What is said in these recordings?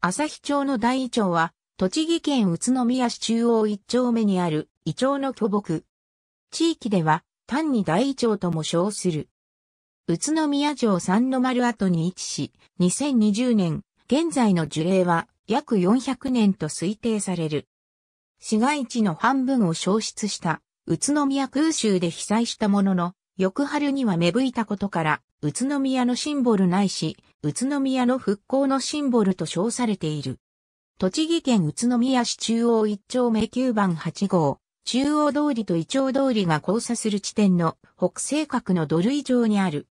朝日町の大イチョウは、栃木県宇都宮市中央一丁目にあるイチョウの巨木。地域では、単に大イチョウとも称する。宇都宮城三の丸跡に位置し、2020年、現在の樹齢は約400年と推定される。市街地の半分を消失した宇都宮空襲で被災したものの、翌春には芽吹いたことから、宇都宮のシンボルないし、宇都宮の復興のシンボルと称されている。栃木県宇都宮市中央一丁目9番8号、中央通りと一丁通りが交差する地点の北西角の土塁上にある。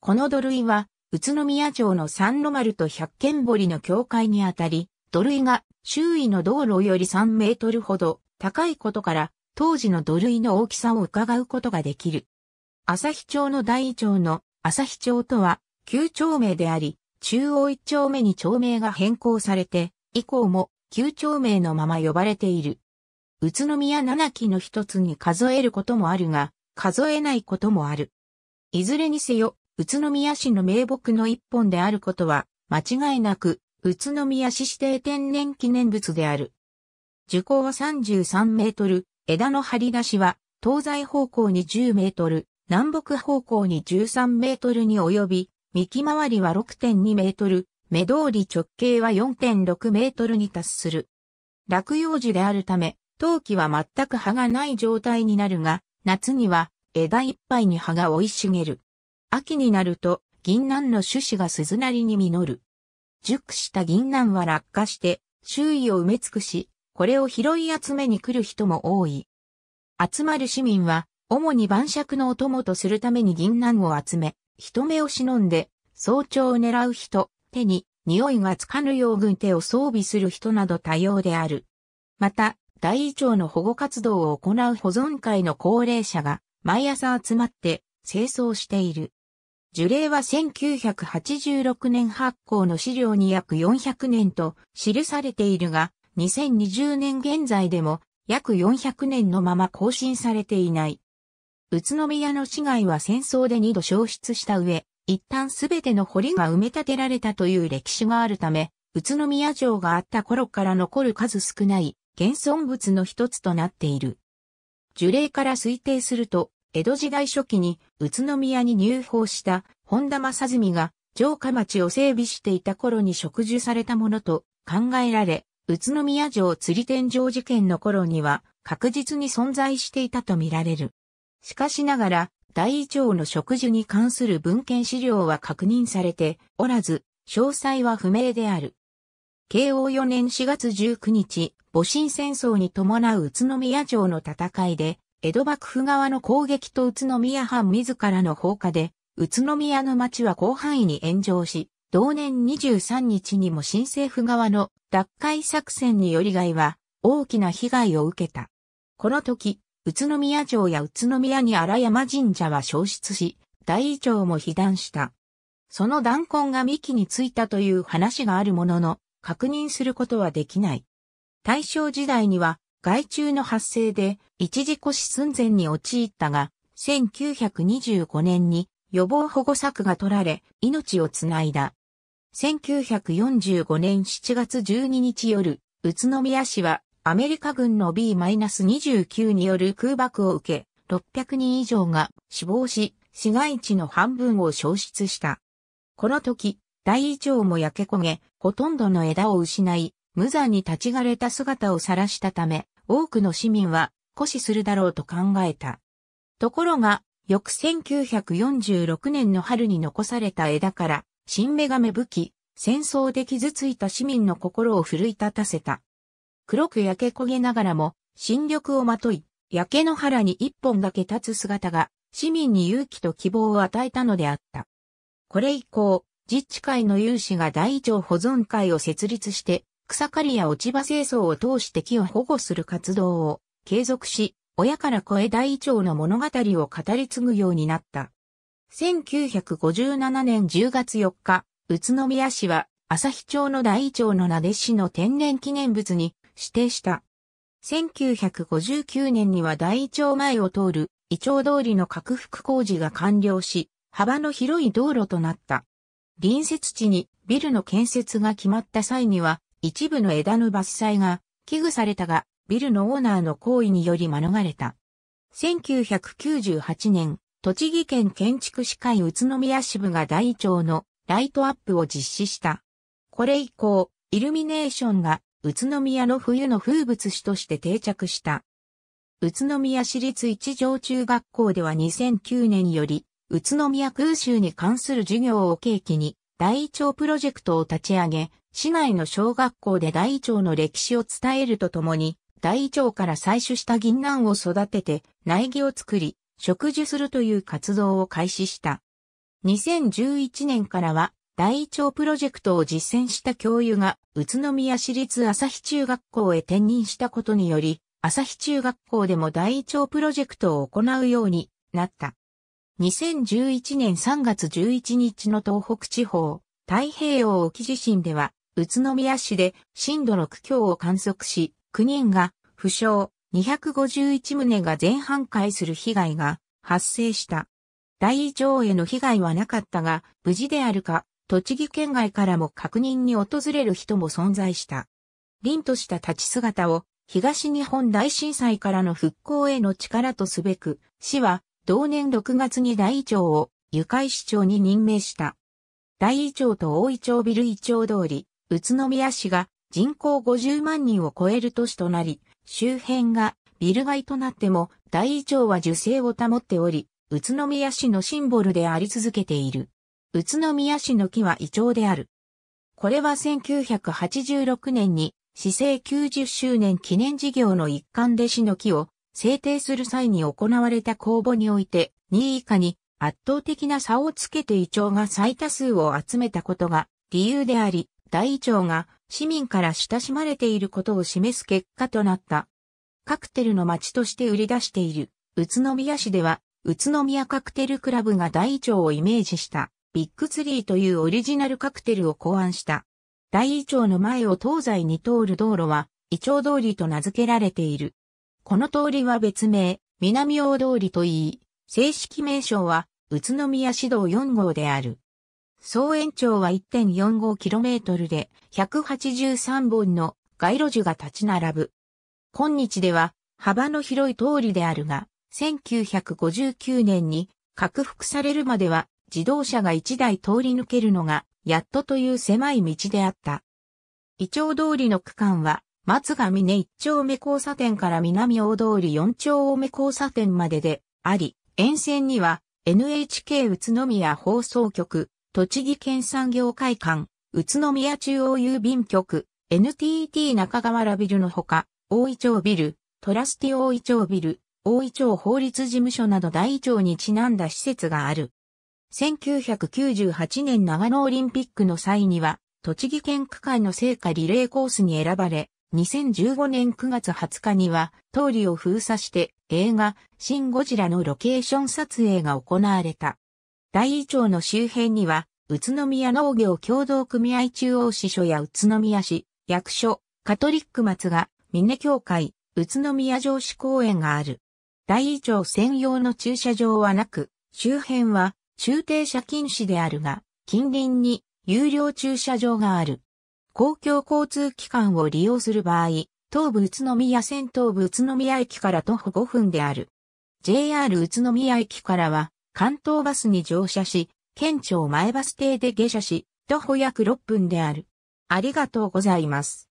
この土塁は、宇都宮城の三路丸と百軒堀の境界にあたり、土塁が周囲の道路より3メートルほど高いことから、当時の土塁の大きさを伺うことができる。朝日町の大井町の朝日町とは、九丁目であり、中央一丁目に町名が変更されて、以降も九丁目のまま呼ばれている。宇都宮七期の一つに数えることもあるが、数えないこともある。いずれにせよ、宇都宮市の名木の一本であることは、間違いなく、宇都宮市指定天然記念物である。樹高は33メートル、枝の張り出しは、東西方向に10メートル、南北方向に13メートルに及び、幹回りは6.2メートル、目通り直径は4.6メートルに達する。落葉樹であるため、冬季は全く葉がない状態になるが、夏には枝いっぱいに葉が生い茂る。秋になると、銀杏の種子が鈴なりに実る。熟した銀杏は落下して、周囲を埋め尽くし、これを拾い集めに来る人も多い。集まる市民は、主に晩酌のお供とするために銀杏を集め、人目を忍んで、早朝を狙う人、手に匂いがつかぬよう軍手を装備する人など多様である。また、大胃腸の保護活動を行う保存会の高齢者が毎朝集まって清掃している。樹齢は1986年発行の資料に約400年と記されているが、2020年現在でも約400年のまま更新されていない。宇都宮の市街は戦争で二度消失した上、一旦すべての堀が埋め立てられたという歴史があるため、宇都宮城があった頃から残る数少ない現存物の一つとなっている。樹齢から推定すると、江戸時代初期に宇都宮に入法した本田正純が城下町を整備していた頃に植樹されたものと考えられ、宇都宮城釣り天井事件の頃には確実に存在していたとみられる。しかしながら、大胃腸の植樹に関する文献資料は確認されておらず、詳細は不明である。慶応4年4月19日、戊辰戦争に伴う宇都宮城の戦いで、江戸幕府側の攻撃と宇都宮藩自らの放火で、宇都宮の町は広範囲に炎上し、同年23日にも新政府側の奪回作戦により害は大きな被害を受けた。この時、宇都宮城や宇都宮に荒山神社は消失し、大井町も被弾した。その弾痕が幹についたという話があるものの、確認することはできない。大正時代には、害虫の発生で一時故死寸前に陥ったが、1925年に予防保護策が取られ、命をつないだ。1945年7月12日夜、宇都宮市はアメリカ軍の B-29 による空爆を受け、600人以上が死亡し、市街地の半分を消失した。この時、大イチも焼け焦げ、ほとんどの枝を失い、無残に立ち枯れた姿を晒したため、多くの市民は固死するだろうと考えた。ところが、翌1946年の春に残された枝から、新女神武器、戦争で傷ついた市民の心を奮い立たせた。黒く焼け焦げながらも、新緑をまとい、焼け野原に一本だけ立つ姿が、市民に勇気と希望を与えたのであった。これ以降、自治会の有志が第一保存会を設立して、草刈りや落ち葉清掃を通して木を保護する活動を継続し、親から子へ大腸の物語を語り継ぐようになった。1957年10月4日、宇都宮市は、朝日町の大腸の名出市の天然記念物に指定した。1959年には大イチ前を通る胃腸通りの拡幅工事が完了し、幅の広い道路となった。隣接地にビルの建設が決まった際には、一部の枝の伐採が危惧されたが、ビルのオーナーの行為により免れた。1998年、栃木県建築士会宇都宮支部が大イチのライトアップを実施した。これ以降、イルミネーションが宇都宮の冬の風物詩として定着した。宇都宮市立一条中学校では2009年より、宇都宮空襲に関する授業を契機に、大腸プロジェクトを立ち上げ、市内の小学校で大腸の歴史を伝えるとともに、大腸から採取した銀杏を育てて苗木を作り、植樹するという活動を開始した。2011年からは第一町プロジェクトを実践した教諭が宇都宮市立朝日中学校へ転任したことにより、朝日中学校でも第一町プロジェクトを行うようになった。2011年3月11日の東北地方、太平洋沖地震では、宇都宮市で震度6強を観測し、9人が負傷、251棟が全半壊する被害が発生した。大異への被害はなかったが、無事であるか栃木県外からも確認に訪れる人も存在した。凛とした立ち姿を東日本大震災からの復興への力とすべく、市は同年6月に大井町を湯海市長に任命した。大井町と大井町ビル井町通り、宇都宮市が人口50万人を超える都市となり、周辺がビル街となっても大井町は樹勢を保っており、宇都宮市のシンボルであり続けている。宇都宮市の木は胃腸である。これは1986年に市政90周年記念事業の一環で市の木を制定する際に行われた公募において2位以下に圧倒的な差をつけて胃腸が最多数を集めたことが理由であり、大イチが市民から親しまれていることを示す結果となった。カクテルの街として売り出している宇都宮市では宇都宮カクテルクラブが大イチをイメージしたビッグツリーというオリジナルカクテルを考案した。大イチョウの前を東西に通る道路は、イチョウ通りと名付けられている。この通りは別名、南大通りといい、正式名称は、宇都宮市道4号である。総延長は 1.45km で、183本の街路樹が立ち並ぶ。今日では、幅の広い通りであるが、1959年に拡幅されるまでは自動車が1台通り抜けるのが、やっとという狭い道であった。伊調通りの区間は、松ヶ峰一丁目交差点から南大通り四丁目交差点までであり、沿線には NHK 宇都宮放送局、栃木県産業会館、宇都宮中央郵便局、NTT 中川原ビルのほか、大井町ビル、トラスティ大井町ビル、大井町法律事務所など大井町にちなんだ施設がある。1998年長野オリンピックの際には、栃木県区間の聖火リレーコースに選ばれ、2015年9月20日には、通りを封鎖して映画、シン・ゴジラのロケーション撮影が行われた。大井町の周辺には、宇都宮農業協同組合中央支所や宇都宮市、役所、カトリック松が、峰教会、宇都宮城市公園がある。大井町専用の駐車場はなく、周辺は駐停車禁止であるが、近隣に有料駐車場がある。公共交通機関を利用する場合、東武宇都宮線東武宇都宮駅から徒歩5分である。JR 宇都宮駅からは、関東バスに乗車し、県庁前バス停で下車し、徒歩約6分である。ありがとうございます。